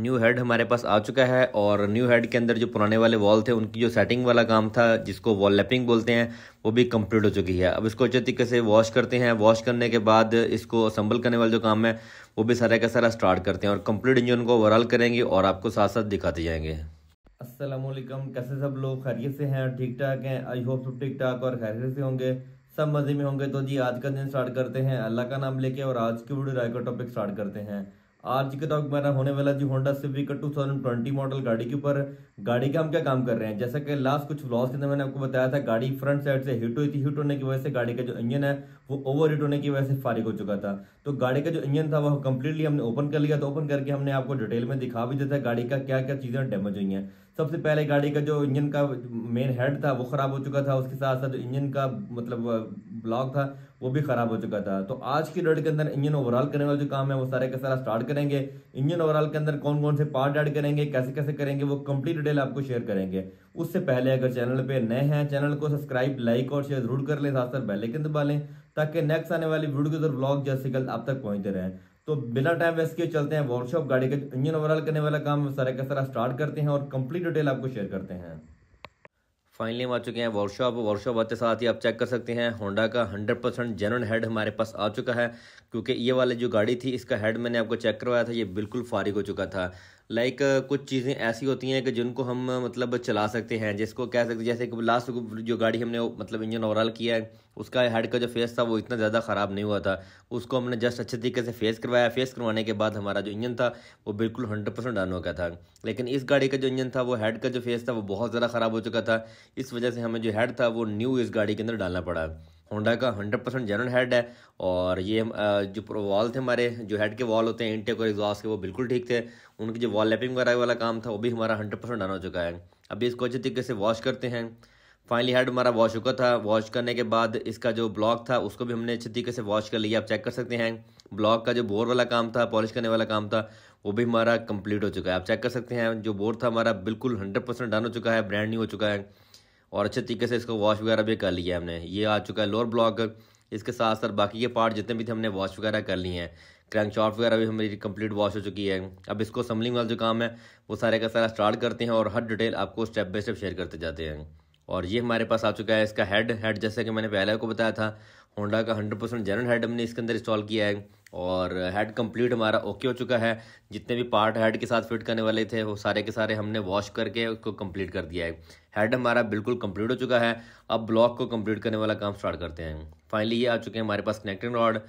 new head हमारे पास आ चुका है और न्यू हेड के अंदर जो पुराने वाले वॉल थे उनकी जो सेटिंग वाला काम था जिसको वॉल लैपिंग बोलते हैं वो भी कंप्लीट हो चुकी है अब इसको अच्छे तरीके से वॉश करते हैं वॉश करने के बाद इसको असम्बल करने वाला जो काम है वो भी सारा का सारा स्टार्ट करते हैं और कंप्लीट इंजन को ओवरऑल करेंगे और आपको साथ साथ दिखाते जाएंगे असलम कैसे सब लोग खैरियत से हैं और ठीक ठाक हैं आई होप सब ठीक ठाक और खैरियत से होंगे सब मज़े में होंगे तो जी आज का दिन स्टार्ट करते हैं अल्लाह का नाम लेके और आज की वीडियो राय का टॉपिक स्टार्ट करते हैं आज के टॉक तो मेरा होने वाला जी Honda Civic two thousand twenty model गाड़ी के ऊपर गाड़ी का हम क्या काम कर रहे हैं जैसा कि लास्ट कुछ लॉस के अंदर मैंने आपको बताया था गाड़ी फ्रंट साइड से हिट हुई थी हिट होने की वजह से गाड़ी का जो इंजन है वो ओवर हिट होने की वजह से फारिग हो चुका था तो गाड़ी का जो इंजन था वो कम्प्लीटली हमने ओपन कर लिया तो ओपन करके हमने आपको डिटेल में दिखा भी देता है गाड़ी का क्या क्या चीज़ें डैमेज हुई हैं सबसे पहले गाड़ी का जो इंजन का मेन हेड था वो खराब हो चुका था उसके साथ साथ जो इंजन का मतलब ब्लॉक था वो भी खराब हो चुका था तो आज की डेट के अंदर इंजन ओवरऑल करने वाला जो काम है वो सारे का सारा स्टार्ट करेंगे इंजन ओवरऑल के अंदर कौन कौन से पार्ट ऐड करेंगे कैसे कैसे करेंगे वो कंप्लीट डिटेल आपको शेयर करेंगे उससे पहले अगर चैनल पे नए हैं चैनल को सब्सक्राइब लाइक और शेयर जरूर कर लें साथ साथ बेलाइकन दबा लें ताकि नेक्स्ट आने वाली वीडियो के ब्लॉग जल्द से जल्द आप तक पहुंचते रहे तो बिना टाइम वेस्ट किए चलते हैं वर्कशॉप गाड़ी का इंजन ओवरऑल करने वाला काम सारे का सारा स्टार्ट करते हैं और कंप्लीट डिटेल आपको शेयर करते हैं फाइनली हम आ चुके हैं वर्कशॉप वर्कशॉप आते साथ ही आप चेक कर सकते हैं होंडा का 100 परसेंट जेनवन हेड हमारे पास आ चुका है क्योंकि ये वाले जो गाड़ी थी इसका हेड मैंने आपको चेक करवाया था ये बिल्कुल फारिग हो चुका था लाइक like, uh, कुछ चीज़ें ऐसी होती हैं कि जिनको हम uh, मतलब चला सकते हैं जिसको कह सकते हैं जैसे कि लास्ट जो गाड़ी हमने uh, मतलब इंजन ओवरऑल किया है उसका हेड का जो फेस था वो इतना ज़्यादा ख़राब नहीं हुआ था उसको हमने जस्ट अच्छे तरीके से फेस करवाया फेस करवाने के बाद हमारा जो इंजन था वो बिल्कुल हंड्रेड परसेंट डन हो गया था लेकिन इस गाड़ी का जो इंजन था वो हेड का जो फेस था वो बहुत ज़्यादा ख़राब हो चुका था इस वजह से हमें जो हेड था वो न्यू इस गाड़ी के अंदर डालना पड़ा होंडा का 100 परसेंट जनरल हेड है और ये जो वॉल थे हमारे जो हेड के वॉल होते हैं इंटेक और एग्जॉस्ट के वो बिल्कुल ठीक थे उनकी जो वॉल लैपिंग वगैरह वाला काम था वो भी हमारा 100 परसेंट डन हो चुका है अभी इसको अच्छे तरीके से वॉश करते हैं फाइनली हेड हमारा वॉश हुआ था वॉश करने के बाद इसका जो ब्लॉक था उसको भी हमने अच्छे तरीके से वॉश कर लिया आप चेक कर सकते हैं ब्लॉक का जो बोर वाला काम था पॉलिश करने वाला काम था वो भी हमारा कंप्लीट हो चुका है आप चेक कर सकते हैं जो बोर था हमारा बिल्कुल हंड्रेड परसेंट डन हो चुका है ब्रांड न्यू हो चुका है और अच्छे तरीके से इसको वॉश वगैरह भी कर लिया हमने ये आ चुका है लोअर ब्लॉक इसके साथ साथ बाकी के पार्ट जितने भी थे हमने वॉश वगैरह कर लिए हैं क्रैंक शॉट वगैरह भी हमारी कंप्लीट वॉश हो चुकी है अब इसको संभलिंग वाला जो काम है वो सारे का सारा स्टार्ट करते हैं और हर डिटेल आपको स्टेप बाई स्टेप शेयर करते जाते हैं और ये हमारे पास आ चुका है इसका हेड हेड जैसा कि मैंने पहले को बताया था होंडा का 100 परसेंट जनरल हेड हमने इसके अंदर इंस्टॉल किया है और हेड कंप्लीट हमारा ओके हो चुका है जितने भी पार्ट हेड के साथ फिट करने वाले थे वो सारे के सारे हमने वॉश करके उसको कंप्लीट कर दिया है हेड हमारा बिल्कुल कंप्लीट हो चुका है अब ब्लॉक को कंप्लीट करने वाला काम स्टार्ट करते हैं फाइनली ये आ चुके हैं हमारे पास कनेक्टिंग रॉड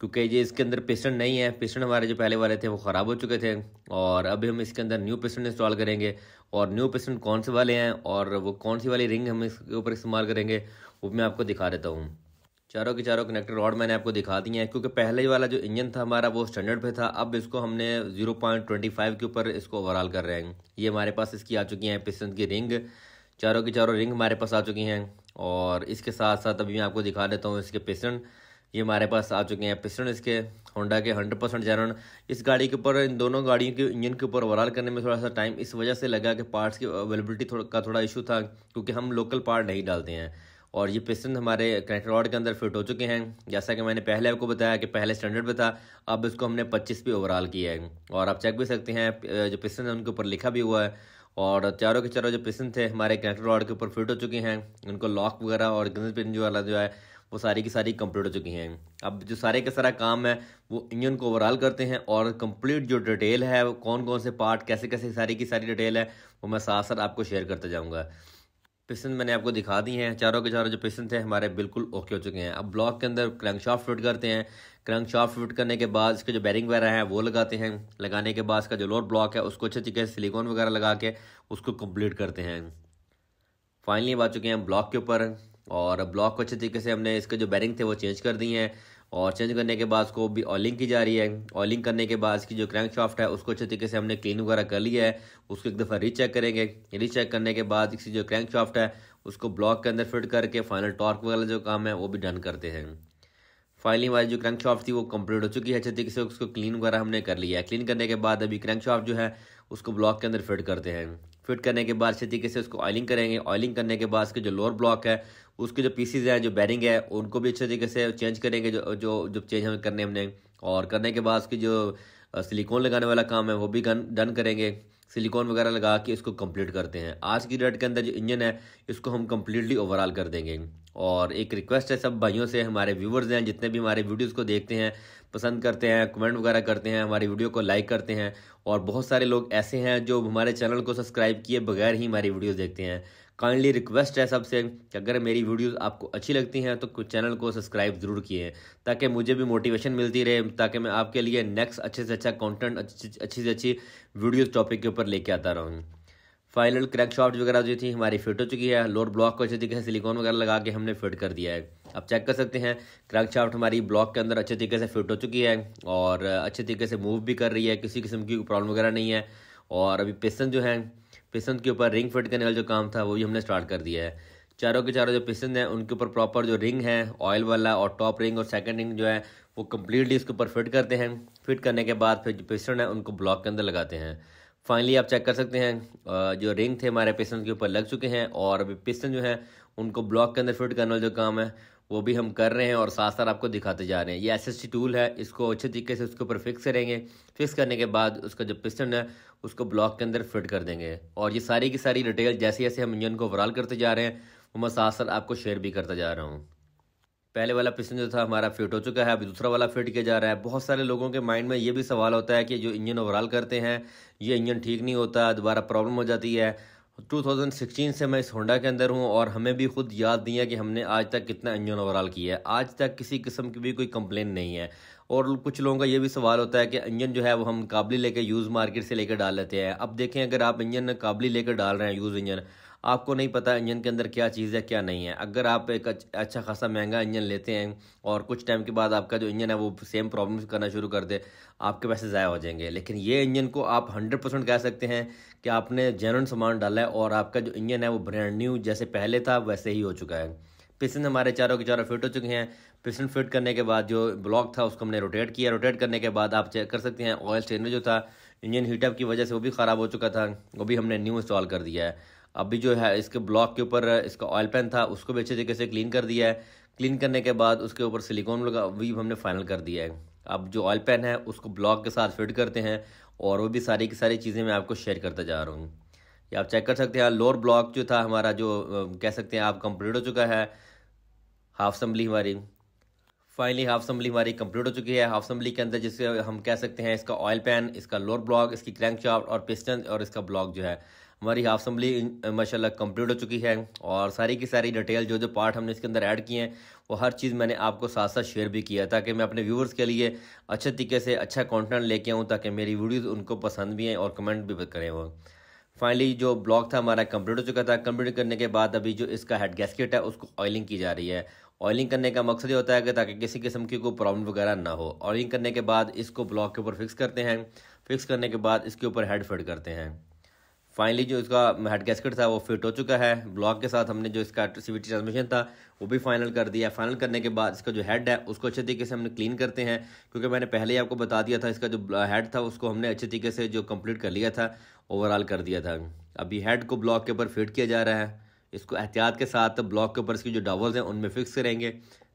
क्योंकि ये इसके अंदर पेशेंट नहीं है पेशेंट हमारे जो पहले वाले थे वो ख़राब हो चुके थे और अभी हम इसके अंदर न्यू पेशेंट इंस्टॉल करेंगे और न्यू पेशेंट कौन से वाले हैं और वो कौन सी वाली रिंग हम इसके ऊपर इस्तेमाल करेंगे वो मैं आपको दिखा देता हूँ चारों के चारों कनेक्टर रॉड मैंने आपको दिखा दिए हैं क्योंकि पहले वाला जो इंजन था हमारा वो स्टैंडर्ड पे था अब इसको हमने 0.25 के ऊपर इसको ओवरऑल कर रहे हैं ये हमारे पास इसकी आ चुकी हैं पिस्टन की रिंग चारों की चारों रिंग हमारे पास आ चुकी हैं और इसके साथ साथ अभी मैं आपको दिखा देता हूँ इसके पिस्टन ये हमारे पास आ चुके हैं पिस्टन इसके होंडा के 100 परसेंट जैनन इस गाड़ी के ऊपर इन दोनों गाड़ियों के इंजन के ऊपर ओवरऑल करने में थोड़ा सा टाइम इस वजह से लगा कि पार्ट्स की अवेलेबिलिटी थोड़ा का थोड़ा इशू था क्योंकि हम लोकल पार्ट नहीं डालते हैं और ये पिस्टन हमारे कनेक्टर रॉड के अंदर फिट हो चुके हैं जैसा कि मैंने पहले आपको बताया कि पहले स्टैंडर्ड पर था अब इसको हमने पच्चीस पे ओवरऑल किया है और आप चेक भी सकते हैं जो पिस्टन है उनके ऊपर लिखा भी हुआ है और चारों के चारों जो पिस्टन थे हमारे कनेक्टर रॉड के ऊपर फिट हो चुके हैं उनको लॉक वगैरह और गंज पिन जो वाला जो है वो सारी की सारी कंप्लीट हो चुकी हैं अब जो सारे का सारा काम है वो इंजन को ओवरऑल करते हैं और कंप्लीट जो डिटेल है कौन कौन से पार्ट कैसे कैसे सारी की सारी डिटेल है वो मैं साथ साथ आपको शेयर करता जाऊँगा पिस्टन मैंने आपको दिखा दी हैं चारों के चारों जो पिस्टन थे हमारे बिल्कुल ओके हो चुके हैं अब ब्लॉक के अंदर क्रंक शॉफ्ट फिट करते हैं क्रंक शॉफ्ट फिट करने के बाद इसके जो बैरिंग वगैरह है वो लगाते हैं लगाने के बाद इसका जो लोड ब्लॉक है उसको अच्छे तरीके से सिलिकॉन वगैरह लगा के उसको कंप्लीट करते हैं फाइनली आ चुके हैं ब्लॉक के ऊपर और ब्लॉक को अच्छे तरीके से हमने इसके जो बैरिंग थे वो चेंज कर दिए हैं और चेंज करने के बाद उसको भी ऑयलिंग की जा रही है ऑयलिंग करने के बाद इसकी जो क्रैंक शाफ्ट है उसको अच्छे तरीके से हमने क्लीन वगैरह कर लिया है उसको एक दफ़ा रीचेक करेंगे रीचेक करने के बाद इसकी जो क्रैंक शाफ्ट है उसको ब्लॉक के अंदर फिट करके फाइनल टॉर्क वगैरह जो काम है वो भी डन करते हैं फाइनली वाली जो क्रंक शॉफ्ट थी वो कंप्लीट हो चुकी है अच्छे तरीके से उसको क्लीन वगैरह हमने कर लिया है क्लीन करने के बाद अभी क्रंक शॉफ्ट जो है उसको ब्लॉक के अंदर फिट करते हैं फिट करने के बाद अच्छे तरीके से उसको ऑयलिंग करेंगे ऑयलिंग करने के बाद उसके जो लोअर ब्लॉक है उसके जो पीसीज हैं जो बैरिंग है उनको भी अच्छे तरीके से चेंज करेंगे जो जो जो चेंज हमें करने हमने और करने के बाद उसकी जो सिलिकॉन लगाने वाला काम है वो भी डन करेंगे सिलिकॉन वगैरह लगा के इसको कंप्लीट करते हैं आज की डेट के अंदर जो इंजन है इसको हम कम्प्लीटली ओवरऑल कर देंगे और एक रिक्वेस्ट है सब भाइयों से हमारे व्यूवर्स हैं जितने भी हमारे वीडियोस को देखते हैं पसंद करते हैं कमेंट वगैरह करते हैं हमारी वीडियो को लाइक करते हैं और बहुत सारे लोग ऐसे हैं जो हमारे चैनल को सब्सक्राइब किए बगैर ही हमारी वीडियोज़ देखते हैं काइंडली रिक्वेस्ट है सबसे कि अगर मेरी वीडियोस आपको अच्छी लगती हैं तो चैनल को सब्सक्राइब ज़रूर किए ताकि मुझे भी मोटिवेशन मिलती रहे ताकि मैं आपके लिए नेक्स्ट अच्छे से अच्छा कॉन्टेंट अच्छी से अच्छी वीडियोज़ टॉपिक के ऊपर लेके आता रहूँ फाइनल क्रैक शॉट वगैरह जो थी हमारी फिट हो चुकी है लोअर ब्लॉक को अच्छे तरीके से सिलिकॉन वगैरह लगा के हमने फिट कर दिया है आप चेक कर सकते हैं क्रैक शाफ्ट हमारी ब्लॉक के अंदर अच्छे तरीके से फिट हो चुकी है और अच्छे तरीके से मूव भी कर रही है किसी किस्म की प्रॉब्लम वगैरह नहीं है और अभी पेसन जो है पिस्टन के ऊपर रिंग फिट करने वाला जो काम था वो भी हमने स्टार्ट कर दिया है चारों के चारों जो पिस्टन हैं उनके ऊपर प्रॉपर जो रिंग है ऑयल वाला और टॉप रिंग और सेकंड रिंग जो है वो कम्प्लीटली इसके ऊपर फिट करते हैं फिट करने के बाद फिर जो पिसन है उनको ब्लॉक के अंदर लगाते हैं फाइनली आप चेक कर सकते हैं जो रिंग थे हमारे पिसन के ऊपर लग चुके हैं और अभी पिसन जो है उनको ब्लॉक के अंदर फिट करने वाला जो काम है वो भी हम कर रहे हैं और साथ साथ आपको दिखाते जा रहे हैं ये एस एस टूल है इसको अच्छे तरीके से उसके ऊपर फिक्स करेंगे फिक्स करने के बाद उसका जो पिस्टन है उसको ब्लॉक के अंदर फिट कर देंगे और ये सारी की सारी डिटेल जैसे जैसे हम इंजन को ओवरऑल करते जा रहे हैं वो मैं साथ साथ आपको शेयर भी करता जा रहा हूँ पहले वाला पिस्टन जो था हमारा फिट हो चुका है अभी दूसरा वाला फिट किया जा रहा है बहुत सारे लोगों के माइंड में ये भी सवाल होता है कि जो इंजन ओवरऑल करते हैं ये इंजन ठीक नहीं होता दोबारा प्रॉब्लम हो जाती है 2016 से मैं इस होंडा के अंदर हूँ और हमें भी खुद याद नहीं है कि हमने आज तक कितना इंजन ओवरऑल किया है आज तक किसी किस्म की भी कोई कंप्लेन नहीं है और कुछ लोगों का ये भी सवाल होता है कि इंजन जो है वो हम काबली लेकर यूज़ मार्केट से लेकर डाल लेते हैं अब देखें अगर आप इंजन काबली लेकर डाल रहे हैं यूज़ इंजन आपको नहीं पता इंजन के अंदर क्या चीज़ है क्या नहीं है अगर आप एक अच्छा खासा महंगा इंजन लेते हैं और कुछ टाइम के बाद आपका जो इंजन है वो सेम प्रॉब्लम करना शुरू कर दे आपके पैसे ज़ाया हो जाएंगे लेकिन ये इंजन को आप हंड्रेड परसेंट कह सकते हैं कि आपने जेनरन सामान डाला है और आपका जो इंजन है वो ब्रांड न्यू जैसे पहले था वैसे ही हो चुका है पिसन हमारे चारों के चारों फिट हो चुके हैं पिसन फिट करने के बाद जो ब्लॉक था उसको हमने रोटेट किया रोटेट करने के बाद आप चेक कर सकते हैं ऑयल स्टेनर जो था इंजन हीटअप की वजह से वो भी ख़राब हो चुका था वो भी हमने न्यू इंस्टॉल कर दिया है अभी जो है इसके ब्लॉक के ऊपर इसका ऑयल पैन था उसको भी अच्छे तरीके से क्लीन कर दिया है क्लीन करने के बाद उसके ऊपर सिलिकॉन भी हमने फाइनल कर दिया है अब जो ऑयल पैन है उसको ब्लॉक के साथ फिट करते हैं और वो भी सारी की सारी चीज़ें मैं आपको शेयर करता जा रहा हूँ ये आप चेक कर सकते हैं लोअर ब्लॉक जो था हमारा जो कह सकते हैं आप कंप्लीट हो चुका है हाफ असम्बली हमारी फाइनली हाफ असम्बली हमारी कंप्लीट हो चुकी है हाफ असम्बली के अंदर जिसे हम कह सकते हैं इसका ऑयल पैन इसका लोअर ब्लॉक इसकी क्रैंक चाप और पिस्टन और इसका ब्लॉक जो है हमारी हाफ असम्बली माशाल्लाह कंप्लीट हो चुकी है और सारी की सारी डिटेल जो जो पार्ट हमने इसके अंदर ऐड किए हैं वो हर चीज़ मैंने आपको साथ साथ शेयर भी किया ताकि मैं अपने व्यूवर्स के लिए अच्छे तरीके से अच्छा कॉन्टेंट लेके आऊँ ताकि मेरी वीडियोज़ उनको पसंद भी हैं और कमेंट भी करें वो फाइनली जो ब्लॉक था हमारा कंप्लीट हो चुका था कंप्लीट करने के बाद अभी जो इसका हेड गैस्केट है उसको ऑयलिंग की जा रही है ऑयलिंग करने का मकसद ये होता है कि ताकि किसी किस्म की कोई प्रॉब्लम वगैरह ना हो ऑयलिंग करने के बाद इसको ब्लॉक के ऊपर फिक्स करते हैं फिक्स करने के बाद इसके ऊपर हेड फिट करते हैं फाइनली जो इसका हेड गैसकेट था वो फिट हो चुका है ब्लॉक के साथ हमने जो इसका सी ट्रांसमिशन था वो भी फाइनल कर दिया फाइनल करने के बाद इसका जो हेड है उसको अच्छे तरीके से हमने क्लीन करते हैं क्योंकि मैंने पहले ही आपको बता दिया था इसका जो हेड था उसको हमने अच्छे तरीके से जो कम्प्लीट कर लिया था ओवरऑल कर दिया था अभी हेड को ब्लॉक के ऊपर फिट किया जा रहा है इसको एहतियात के साथ ब्लॉक के ऊपर इसकी जो डावल्स हैं उनमें फ़िक्स करेंगे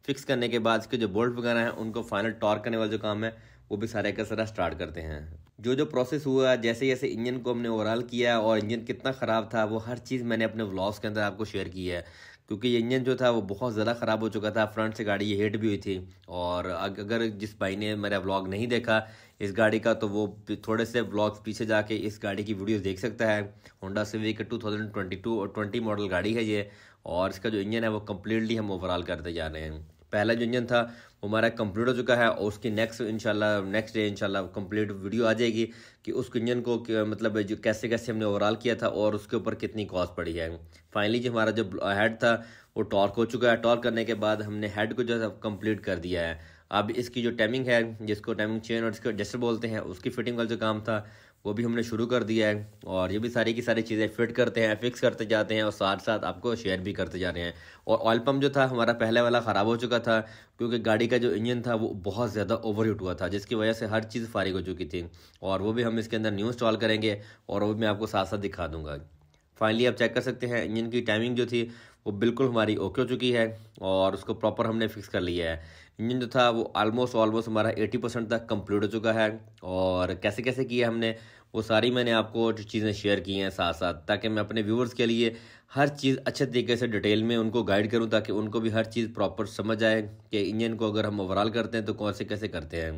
फिक्स करने के बाद इसके जो बोल्ट वगैरह हैं उनको फाइनल टॉर्क करने वाला जो काम है वो भी सारे का सारा स्टार्ट करते हैं जो जो प्रोसेस हुआ जैसे जैसे इंजन को हमने ओवरऑल किया और इंजन कितना ख़राब था वो हर चीज़ मैंने अपने व्लॉग्स के अंदर आपको शेयर की है क्योंकि ये इंजन जो था वो बहुत ज़्यादा ख़राब हो चुका था फ्रंट से गाड़ी ये हिट भी हुई थी और अगर जिस भाई ने मेरा व्लॉग नहीं देखा इस गाड़ी का तो वो थोड़े से ब्लॉग्स पीछे जाके इस गाड़ी की वीडियो देख सकता है होंडा सिविक 2022 और 20 मॉडल गाड़ी है ये और इसका जो इंजन है वो कम्प्लीटली हम ओवरऑल करते जा रहे हैं पहला जो इंजन था वो हमारा कम्प्लीट हो चुका है और उसकी नेक्स्ट इनशाला नेक्स्ट डे इनशाला कम्प्लीट वीडियो आ जाएगी कि उस इंजन को मतलब जो कैसे कैसे हमने ओवरऑल किया था और उसके ऊपर कितनी कॉस्ट पड़ी है फाइनली जो हमारा जो हेड था वो टॉर्क हो चुका है टॉर्क करने के बाद हमने हेड को जो है कम्प्लीट कर दिया है अब इसकी जो टाइमिंग है जिसको टाइमिंग चेन और इसको एडजस्टर बोलते हैं उसकी फिटिंग का जो काम था वो भी हमने शुरू कर दिया है और ये भी सारी की सारी चीज़ें फिट करते हैं फिक्स करते जाते हैं और साथ साथ आपको शेयर भी करते जा रहे हैं और ऑयल पम्प जो था हमारा पहले वाला ख़राब हो चुका था क्योंकि गाड़ी का जो इंजन था वो बहुत ज़्यादा ओवर हुआ था जिसकी वजह से हर चीज़ फारिग हो चुकी थी और वो भी हम इसके अंदर न्यू इंस्टॉल करेंगे और वो भी मैं आपको साथ साथ दिखा दूँगा फाइनली आप चेक कर सकते हैं इंजन की टाइमिंग जो थी वो बिल्कुल हमारी ओके हो चुकी है और उसको प्रॉपर हमने फिक्स कर लिया है इंजन जो था वो ऑलमोस्ट ऑलमोस्ट हमारा 80 परसेंट तक कंप्लीट हो चुका है और कैसे कैसे किया हमने वो सारी मैंने आपको जो चीज़ें शेयर की हैं साथ साथ ताकि मैं अपने व्यूवर्स के लिए हर चीज़ अच्छे तरीके से डिटेल में उनको गाइड करूं ताकि उनको भी हर चीज़ प्रॉपर समझ आए कि इंजन को अगर हम ओवरऑल करते हैं तो कौन से कैसे करते हैं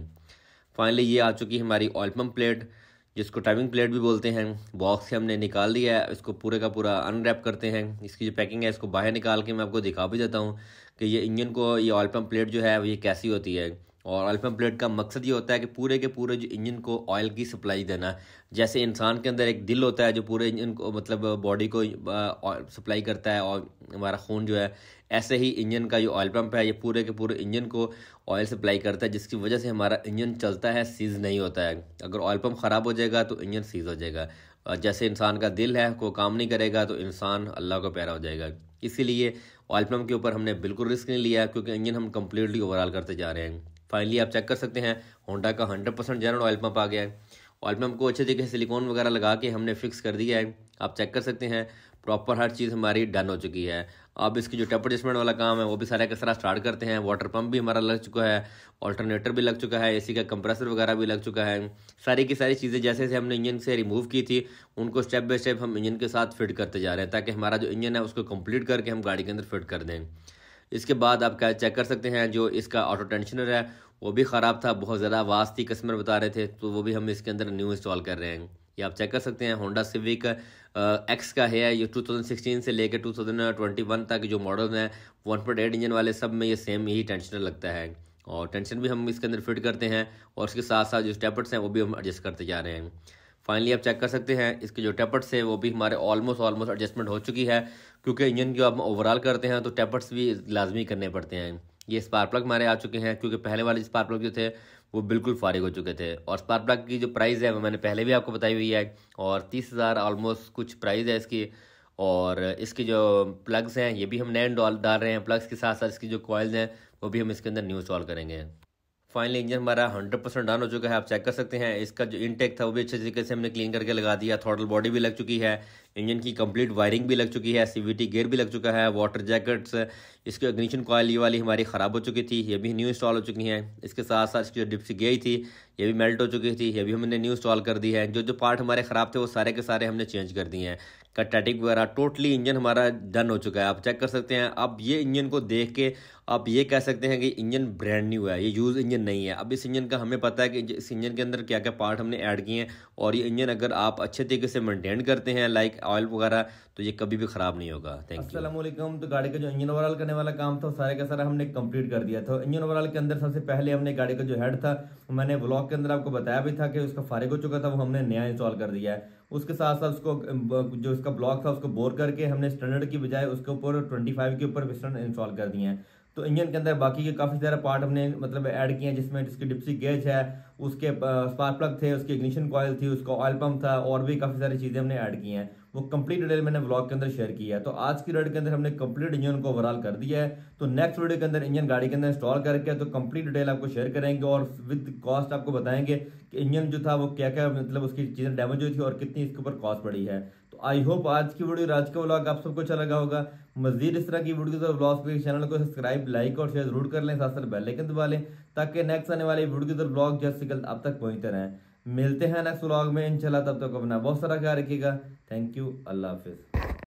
फाइनली ये आ चुकी हमारी ऑयल पम्प प्लेट जिसको टाइमिंग प्लेट भी बोलते हैं बॉक्स से हमने निकाल दिया है इसको पूरे का पूरा अनरैप करते हैं इसकी जो पैकिंग है इसको बाहर निकाल के मैं आपको दिखा भी देता हूँ कि ये इंजन को ये ऑयल पम्प प्लेट जो है ये कैसी होती है और अल्फा ब्लेड का मकसद ये होता है कि पूरे के पूरे जो इंजन को ऑयल की सप्लाई देना जैसे इंसान के अंदर एक दिल होता है जो पूरे इंजन को मतलब बॉडी को सप्लाई करता है और हमारा खून जो है ऐसे ही इंजन का जो ऑयल पंप है ये पूरे के पूरे इंजन को ऑयल सप्लाई करता है जिसकी वजह से हमारा इंजन चलता है सीज़ नहीं होता है अगर ऑयल पम्प ख़राब हो जाएगा तो इंजन सीज़ हो जाएगा जैसे इंसान का दिल है कोई काम नहीं करेगा तो इंसान अल्लाह को प्यारा हो जाएगा इसीलिए ऑयल पम्प के ऊपर हमने बिल्कुल रिस्क नहीं लिया क्योंकि इंजन हम कम्प्लीटली ओवरऑल करते जा रहे हैं फाइनली आप चेक कर सकते हैं होंडा का hundred percent general oil pump आ गया है ऑयल पंप को अच्छे तरीके से सिलिकॉन वगैरह लगा के हमने फिक्स कर दिया है आप चेक कर सकते हैं प्रॉपर हर चीज़ हमारी डन हो चुकी है अब इसकी जो टेप एडजस्टमेंट वाला काम है वो भी सारा का सारा स्टार्ट करते हैं वाटर पंप भी हमारा लग चुका है अल्टरनेटर भी लग चुका है एसी का कंप्रेसर वगैरह भी लग चुका है सारी की सारी चीज़ें जैसे जैसे हमने इंजन से रिमूव की थी उनको स्टेप बाय स्टेप हम इंजन के साथ फिट करते जा रहे हैं ताकि हमारा जो इंजन है उसको कंप्लीट करके हम गाड़ी के अंदर फिट कर दें इसके बाद आप क्या चेक कर सकते हैं जो इसका ऑटो टेंशनर है वो भी ख़राब था बहुत ज़्यादा आवाज़ थी कस्टमर बता रहे थे तो वो भी हम इसके अंदर न्यू इंस्टॉल कर रहे हैं ये आप चेक कर सकते हैं होंडा सिविक एक्स का है ये 2016 से लेकर 2021 तक जो मॉडल हैं 1.8 इंजन वाले सब में ये सेम ही टेंशनर लगता है और टेंशन भी हम इसके अंदर फिट करते हैं और इसके साथ साथ जो स्टेपर्स हैं वो भी हम एडजस्ट करते जा रहे हैं फाइनली आप चेक कर सकते हैं इसके जो टेपर्ट्स है वो भी हमारे ऑलमोस्ट ऑलमोस्ट एडजस्टमेंट हो चुकी है क्योंकि इंजन की आप ओवरऑल करते हैं तो टेपर्ट्स भी लाजमी करने पड़ते हैं ये स्पार्क प्लग हमारे आ चुके हैं क्योंकि पहले वाले स्पार्क प्लग जो थे वो बिल्कुल फारिग हो चुके थे और स्पार्क प्लग की जो प्राइस है वो मैंने पहले भी आपको बताई हुई है और तीस हज़ार ऑलमोस्ट कुछ प्राइस है इसकी और इसके जो प्लग्स हैं ये भी हम नए डाल डाल रहे हैं प्लग्स के साथ साथ इसकी जो कॉयल्स हैं वो भी हम इसके अंदर न्यू इंस्टॉल करेंगे फाइनली इंजन हमारा 100 परसेंट डन हो चुका है आप चेक कर सकते हैं इसका जो इनटेक था वो भी अच्छे तरीके से हमने क्लीन करके लगा दिया थॉटल बॉडी भी लग चुकी है इंजन की कंप्लीट वायरिंग भी लग चुकी है सीवीटी गेयर भी लग चुका है वाटर जैकेट्स इसकी अग्निशन कॉयल ये वाली हमारी ख़राब हो चुकी थी ये भी न्यू इंस्टॉल हो चुकी हैं इसके साथ साथ इसकी जो डिप्स गई थी ये भी मेल्ट हो चुकी थी ये भी हमने न्यू इंस्टॉल कर दी है जो जो पार्ट हमारे ख़राब थे वो सारे के सारे हमने चेंज कर दिए हैं कटैटिक वगैरह टोटली इंजन हमारा डन हो चुका है आप चेक कर सकते हैं अब ये इंजन को देख के आप ये कह सकते हैं कि इंजन ब्रांड न्यू है ये यूज़ इंजन नहीं है अब इस इंजन का हमें पता है कि इस इंजन के अंदर क्या क्या पार्ट हमने ऐड किए हैं और ये इंजन अगर आप अच्छे तरीके से मेनटेन करते हैं लाइक ऑयल वगैरह तो ये कभी भी ख़राब नहीं होगा थैंक यू तो गाड़ी का जो इंजन ओवरऑल करने वाला काम था सारे का सारा हमने कंप्लीट कर दिया था इंजन ओवरऑल के अंदर सबसे पहले हमने गाड़ी का जो हेड था मैंने ब्लॉक के अंदर आपको बताया भी था कि उसका फारिग हो चुका था वो हमने नया इंस्टॉल कर दिया है उसके साथ साथ उसको जो इसका ब्लॉक था उसको बोर करके हमने स्टैंडर्ड की बजाय उसके ऊपर ट्वेंटी के ऊपर पिस्टन इंस्टॉल कर दिया है तो इंजन के अंदर बाकी के काफ़ी सारे पार्ट हमने मतलब ऐड किए हैं जिसमें जिसकी डिप्सी गेज है उसके स्पार्क प्लग थे उसकी इग्निशन कॉयल थी उसका ऑयल पम्प था और भी काफ़ी सारी चीज़ें हमने ऐड की हैं वो कंप्लीट डिटेल मैंने ब्लॉग के अंदर शेयर किया है तो आज की रेड के अंदर हमने कंप्लीट इंजन को ओवरऑल कर दिया है तो नेक्स्ट वीडियो के अंदर इंजन गाड़ी के अंदर इंस्टॉल करके तो कंप्लीट डिटेल आपको शेयर करेंगे और विद कॉस्ट आपको बताएंगे कि इंजन जो था वो क्या क्या मतलब उसकी चीज़ें डैमेज हुई थी और कितनी इसके ऊपर कॉस्ट पड़ी है तो आई होप आज की वीडियो आज का व्लॉग आप सबको अच्छा लगा होगा मजीद इस तरह की वीडियो और ब्लॉग पे चैनल को सब्सक्राइब लाइक और शेयर जरूर कर लें साथ साथ बेलाइकन दबा लें ताकि नेक्स्ट आने वाले वीडियो और ब्लॉग जल्द से जल्द आप तक पहुँचते रहें मिलते हैं नेक्स्ट व्लॉग में इंशाल्लाह तब तक अपना बहुत सारा ख्याल रखिएगा थैंक यू अल्लाह हाफिज़